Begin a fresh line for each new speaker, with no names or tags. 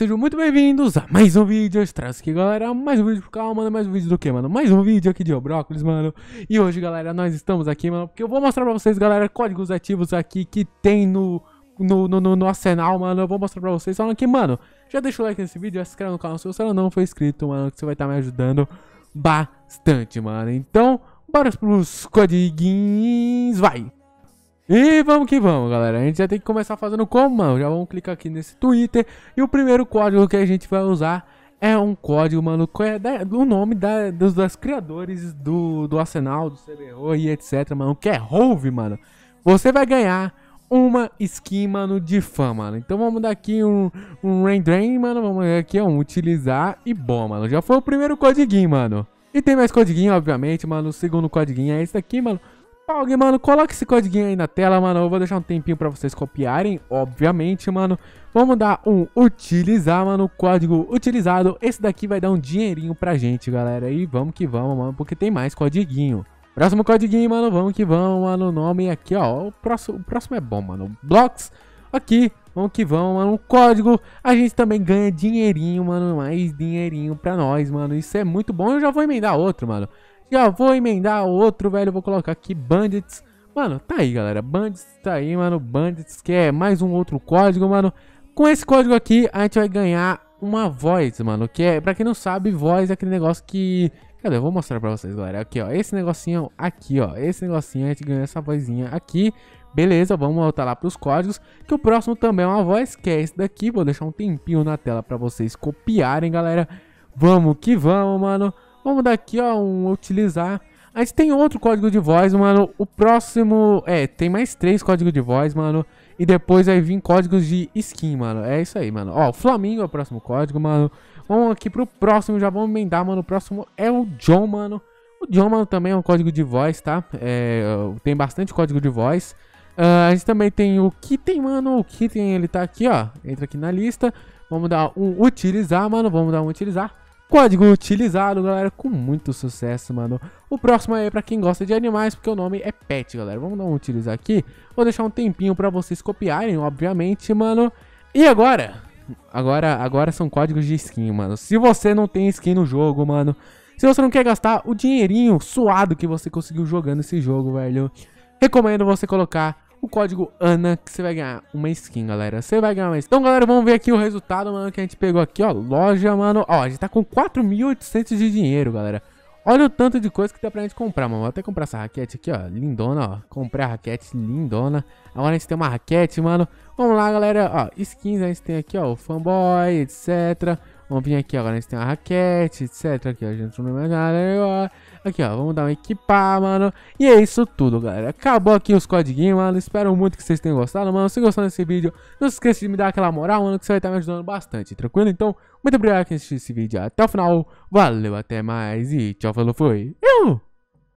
Sejam muito bem-vindos a mais um vídeo, eu traz aqui galera, mais um vídeo pro mano, mais um vídeo do que, mano? Mais um vídeo aqui de Obrócolis, mano E hoje, galera, nós estamos aqui, mano, porque eu vou mostrar pra vocês, galera, códigos ativos aqui que tem no, no, no, no arsenal, mano Eu vou mostrar pra vocês, falando que, mano, já deixa o like nesse vídeo, se inscreve no canal se você não for inscrito, mano, que você vai estar tá me ajudando bastante, mano Então, bora pros codiguinhos, vai! E vamos que vamos, galera. A gente já tem que começar fazendo como, mano. Já vamos clicar aqui nesse Twitter. E o primeiro código que a gente vai usar é um código, mano, que é da, o nome da, dos, das criadores do, do Arsenal, do CBO e etc, mano, que é Rove, mano. Você vai ganhar uma skin, mano, de fã, mano. Então vamos dar aqui um, um Rain Drain, mano. Vamos aqui, ó, um utilizar e bom, mano. Já foi o primeiro codiguinho, mano. E tem mais codiguinho, obviamente, mano. O segundo codiguinho é esse daqui, mano. Alguém, mano, coloca esse código aí na tela, mano. Eu vou deixar um tempinho pra vocês copiarem, obviamente, mano. Vamos dar um utilizar, mano, código utilizado. Esse daqui vai dar um dinheirinho pra gente, galera. E vamos que vamos, mano, porque tem mais codiguinho. Próximo codiguinho, mano, vamos que vamos, mano. O nome é aqui, ó. O próximo, o próximo é bom, mano. Blocks aqui. Vamos que vamos, mano. O código, a gente também ganha dinheirinho, mano. Mais dinheirinho pra nós, mano. Isso é muito bom. Eu já vou emendar outro, mano. Já vou emendar o outro, velho. Vou colocar aqui Bandits. Mano, tá aí, galera. Bandits tá aí, mano. Bandits, que é mais um outro código, mano. Com esse código aqui, a gente vai ganhar uma voz, mano. Que é, pra quem não sabe, voz é aquele negócio que... Cadê? Eu vou mostrar pra vocês, galera. Aqui, ó. Esse negocinho aqui, ó. Esse negocinho, a gente ganha essa vozinha aqui. Beleza, vamos voltar lá pros códigos. Que o próximo também é uma voz, que é esse daqui. Vou deixar um tempinho na tela pra vocês copiarem, galera. Vamos que vamos, mano. Vamos daqui, ó, um utilizar. A gente tem outro código de voz, mano. O próximo... É, tem mais três códigos de voz, mano. E depois vai vir códigos de skin, mano. É isso aí, mano. Ó, o Flamingo é o próximo código, mano. Vamos aqui pro próximo, já vamos emendar, mano. O próximo é o John, mano. O John, mano, também é um código de voz, tá? É, tem bastante código de voz. Uh, a gente também tem o Kitten, mano. O Kitten, ele tá aqui, ó. Entra aqui na lista. Vamos dar um utilizar, mano. Vamos dar um utilizar código utilizado, galera, com muito sucesso, mano. O próximo é para quem gosta de animais, porque o nome é Pet, galera. Vamos dar um utilizar aqui. Vou deixar um tempinho para vocês copiarem, obviamente, mano. E agora? Agora, agora são códigos de skin, mano. Se você não tem skin no jogo, mano, se você não quer gastar o dinheirinho suado que você conseguiu jogando esse jogo, velho, recomendo você colocar o código ANA, que você vai ganhar uma skin, galera. Você vai ganhar uma skin. Então, galera, vamos ver aqui o resultado, mano, que a gente pegou aqui, ó. Loja, mano. Ó, a gente tá com 4.800 de dinheiro, galera. Olha o tanto de coisa que dá pra gente comprar, mano. Vou até comprar essa raquete aqui, ó. Lindona, ó. Comprei a raquete lindona. Agora a gente tem uma raquete, mano. Vamos lá, galera. Ó, skins a gente tem aqui, ó. O fanboy, etc. Vamos vir aqui, ó. agora a gente tem a raquete, etc. Aqui, ó. A gente não tem nada ó. Aqui, ó, vamos dar uma equipar, mano. E é isso tudo, galera. Acabou aqui os codiguinhos, mano. Espero muito que vocês tenham gostado, mano. Se gostou desse vídeo, não se esqueça de me dar aquela moral, mano, que você vai estar me ajudando bastante, tranquilo? Então, muito obrigado por assistir esse vídeo até o final. Valeu, até mais e tchau, falou, fui. Eu!